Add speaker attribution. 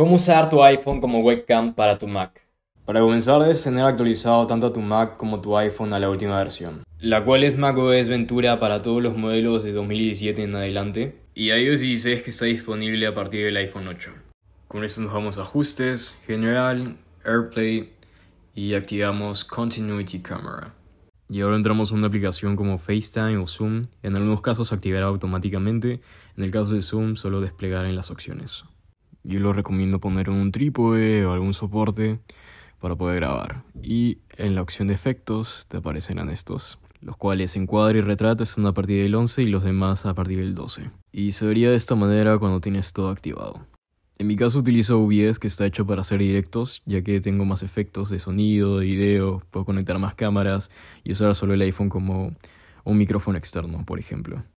Speaker 1: ¿Cómo usar tu iPhone como webcam para tu Mac? Para comenzar debes tener actualizado tanto tu Mac como tu iPhone a la última versión, la cual es macOS Ventura para todos los modelos de 2017 en adelante y iOS 16 que está disponible a partir del iPhone 8. Con esto nos vamos a ajustes, general, AirPlay y activamos Continuity Camera. Y ahora entramos a una aplicación como FaceTime o Zoom, en algunos casos se activará automáticamente, en el caso de Zoom solo desplegar en las opciones yo lo recomiendo poner en un trípode o algún soporte para poder grabar. Y en la opción de efectos te aparecerán estos, los cuales encuadre y retrato están a partir del 11 y los demás a partir del 12. Y se vería de esta manera cuando tienes todo activado. En mi caso utilizo OBS que está hecho para hacer directos, ya que tengo más efectos de sonido, de video, puedo conectar más cámaras y usar solo el iPhone como un micrófono externo, por ejemplo.